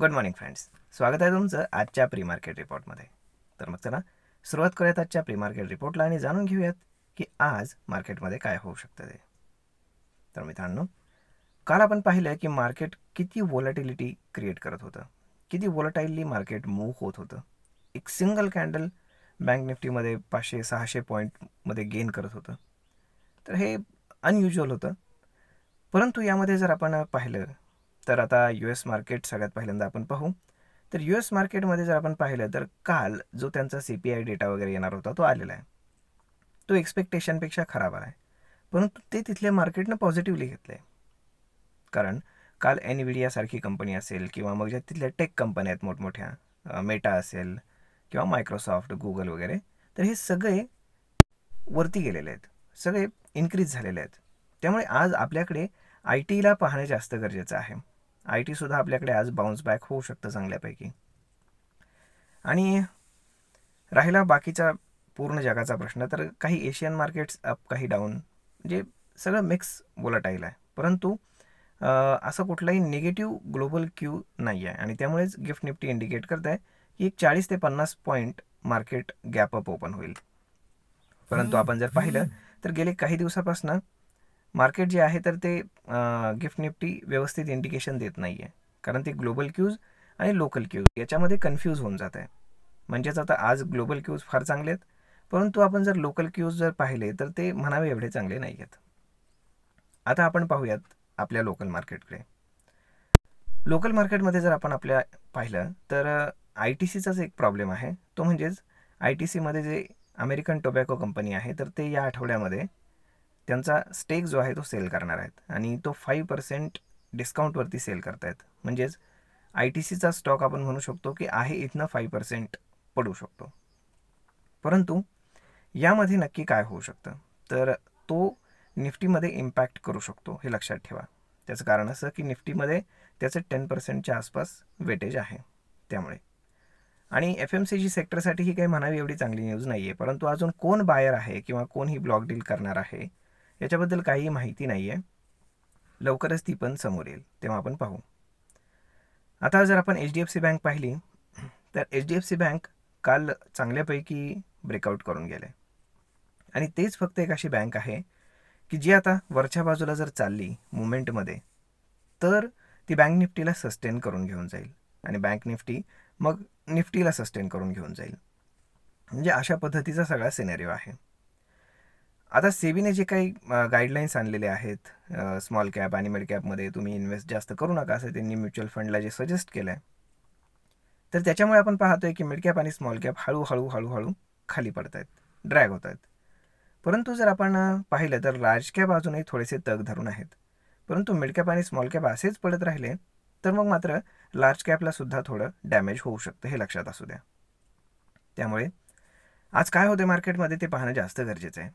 good morning friends स्वागत आहे तुमचं आजच्या प्री मार्केट रिपोर्टमध्ये तर मग चला सुरुवात करूयात आजच्या प्री मार्केट रिपोर्टला आणि जाणून घेऊयात की आज मार्केटमध्ये काय होऊ शकतं ते तर मित्रांनो काल आपण पाहिलं की मार्केट किती वॉलेटिलिटी क्रिएट करत होतं किती वॉलेटाईली मार्केट मूव्ह होत होतं एक सिंगल कॅन्डल बँक निफ्टीमध्ये पाचशे सहाशे पॉईंटमध्ये गेन करत होतं तर हे अनयुजुअल होतं परंतु यामध्ये जर आपण पाहिलं तर आता यू एस मार्केट सगळ्यात पहिल्यांदा आपण पाहू तर यू एस मार्केटमध्ये जर आपण पाहिलं तर काल जो त्यांचा सी पी आय डेटा वगैरे येणार होता तो आलेला आहे तो एक्सपेक्टेशनपेक्षा खराब आला आहे परंतु ते तिथल्या मार्केटनं पॉझिटिव्हली घेतलं आहे कारण काल सारखी कंपनी असेल किंवा मग ज्या तिथल्या टेक कंपन्या आहेत मोठमोठ्या मेटा असेल किंवा मायक्रोसॉफ्ट गुगल वगैरे तर हे सगळे वरती गेलेले आहेत सगळे इन्क्रीज झालेले आहेत त्यामुळे आज आपल्याकडे आय टीला पाहणे जास्त गरजेचं आहे आय टीसुद्धा आपल्याकडे आज बाउन्स बॅक होऊ शकतं चांगल्यापैकी आणि राहिला बाकीचा पूर्ण जगाचा प्रश्न तर काही एशियन मार्केट्स अप काही डाऊन म्हणजे सगळं मिक्स वोलाटाईल आहे परंतु असं कुठलाही निगेटिव्ह ग्लोबल क्यू नाही आहे आणि त्यामुळेच गिफ्ट निफ्टी इंडिकेट करत आहे की एक चाळीस ते पन्नास point market gap up open होईल परंतु आपण जर पाहिलं तर गेले काही दिवसापासून मार्केट जे आहे तर ते गिफ्ट निफ्टी व्यवस्थित इंडिकेशन देत नाही आहे कारण ते ग्लोबल क्यूज आणि लोकल क्यूज याच्यामध्ये कन्फ्यूज होऊन जात आहे म्हणजेच आता आज ग्लोबल क्यूज फार चांगले आहेत परंतु आपण जर लोकल क्यूज जर पाहिले तर ते म्हणावे एवढे चांगले नाही आहेत आता आपण पाहूयात आपल्या लोकल मार्केटकडे लोकल मार्केटमध्ये जर आपण आपल्या पाहिलं तर आय टी सीचाच एक प्रॉब्लेम आहे तो म्हणजेच आय टी सीमध्ये जे अमेरिकन टोबॅको कंपनी आहे तर ते या आठवड्यामध्ये त्यांचा स्टेक जो आहे तो सेल करणार आहेत आणि तो फाईव्ह पर्सेंट डिस्काउंटवरती सेल करतायत म्हणजेच आय टी सीचा स्टॉक आपण म्हणू शकतो की आहे इथनं फाईव्ह पर्सेंट पडू शकतो परंतु यामध्ये नक्की काय होऊ शकतं तर तो निफ्टीमध्ये इम्पॅक्ट करू शकतो हे लक्षात ठेवा त्याचं कारण असं की निफ्टीमध्ये त्याचं टेन पर्सेंटच्या आसपास वेटेज आहे त्यामुळे आणि एफ एम सी जी सेक्टरसाठी ही काही म्हणावी एवढी चांगली न्यूज नाही आहे परंतु अजून कोण बायर आहे किंवा कोण ही ब्लॉक डील करणार आहे याच्याबद्दल काही माहिती नाही आहे लवकरच ती पण समोर येईल तेव्हा आपण पाहू आता जर आपण H D F C bank पाहिली तर H D F C bank काल चांगल्यापैकी ब्रेकआउट करून गेले आणि तेच फक्त एक अशी बँक आहे की जी आता वरच्या बाजूला जर चालली मुवमेंटमध्ये तर ती बँक निफ्टीला सस्टेन करून घेऊन जाईल आणि बँक निफ्टी मग निफ्टीला सस्टेन करून घेऊन जाईल म्हणजे अशा पद्धतीचा सगळा सिनेरिओ आहे आता सेबीने जे काही गाईडलाईन्स आणलेले आहेत स्मॉल कॅप आणि मिड कॅपमध्ये तुम्ही इन्व्हेस्ट जास्त करू नका असं त्यांनी म्युच्युअल फंडला जे सजेस्ट केलं आहे तर त्याच्यामुळे आपण पाहतोय की मिड कॅप आणि स्मॉल कॅप हळूहळू हळूहळू खाली पडत आहेत ड्रॅग होत आहेत परंतु जर आपण पाहिलं तर लार्ज कॅप अजूनही थोडेसे तग धरून आहेत परंतु मिड कॅप आणि स्मॉल कॅप असेच पडत राहिले तर मग मात्र लार्ज कॅपला सुद्धा थोडं डॅमेज होऊ शकतं हे लक्षात असू द्या त्यामुळे आज काय होते मार्केटमध्ये ते पाहणं जास्त गरजेचं आहे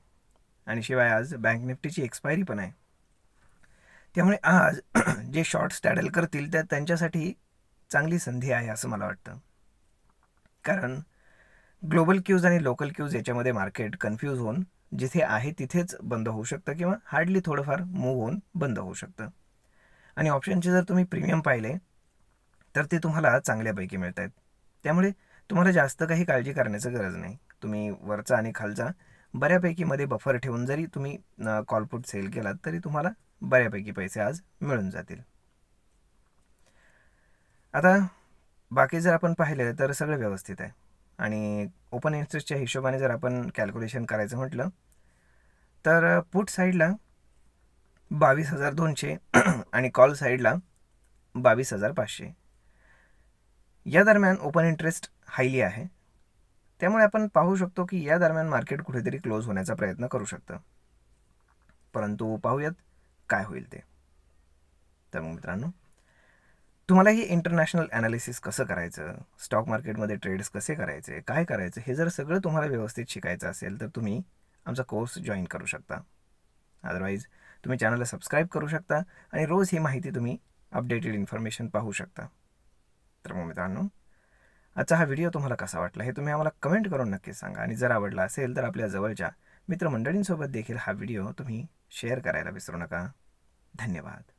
आणि शिवाय आज बँक निफ्टीची एक्सपायरी पण आहे त्यामुळे आज जे शॉर्ट्स स्टॅडल करतील त्या त्यांच्यासाठी चांगली संधी आहे असं मला वाटतं कारण ग्लोबल क्यूज आणि लोकल क्यूज याच्यामध्ये मार्केट कन्फ्यूज होऊन जिथे आहे तिथेच बंद होऊ शकतं किंवा हार्डली थोडंफार मूव्ह होऊन बंद होऊ शकतं आणि ऑप्शनचे जर तुम्ही प्रीमियम पाहिले तर ते तुम्हाला चांगल्यापैकी मिळत आहेत त्यामुळे तुम्हाला जास्त काही काळजी करण्याचं गरज नाही तुम्ही वरचा आणि खालचा बऱ्यापैकी मध्ये बफर ठेवून जरी तुम्ही कॉलपूट सेल केलात तरी तुम्हाला बऱ्यापैकी पैसे आज मिळून जातील आता बाकी जर आपण पाहिलं तर सगळं व्यवस्थित आहे आणि ओपन इंटरेस्टच्या हिशोबाने जर आपण कॅल्क्युलेशन करायचं म्हटलं तर पुट साईडला बावीस हजार दोनशे आणि कॉल साईडला बावीस हजार पाचशे या दरम्यान ओपन इंटरेस्ट हायली आहे त्यामुळे आपण पाहू शकतो की या दरम्यान मार्केट कुठेतरी क्लोज होण्याचा प्रयत्न करू शकतं परंतु पाहूयात काय होईल ते तर मग मित्रांनो तुम्हाला हे इंटरनॅशनल ॲनालिसिस कसं करायचं स्टॉक मार्केटमध्ये ट्रेड्स कसे करायचे काय करायचं हे जर सगळं तुम्हाला व्यवस्थित शिकायचं असेल तर तुम्ही आमचा कोर्स जॉईन करू शकता अदरवाईज तुम्ही चॅनलला सबस्क्राईब करू शकता आणि रोज ही माहिती तुम्ही अपडेटेड इन्फॉर्मेशन पाहू शकता तर मग मित्रांनो आजचा हा व्हिडिओ तुम्हाला कसा वाटला हे तुम्ही आम्हाला कमेंट करून नक्की सांगा आणि जर आवडला असेल तर आपल्या जवळच्या मित्रमंडळींसोबत देखील हा व्हिडिओ तुम्ही शेअर करायला विसरू नका धन्यवाद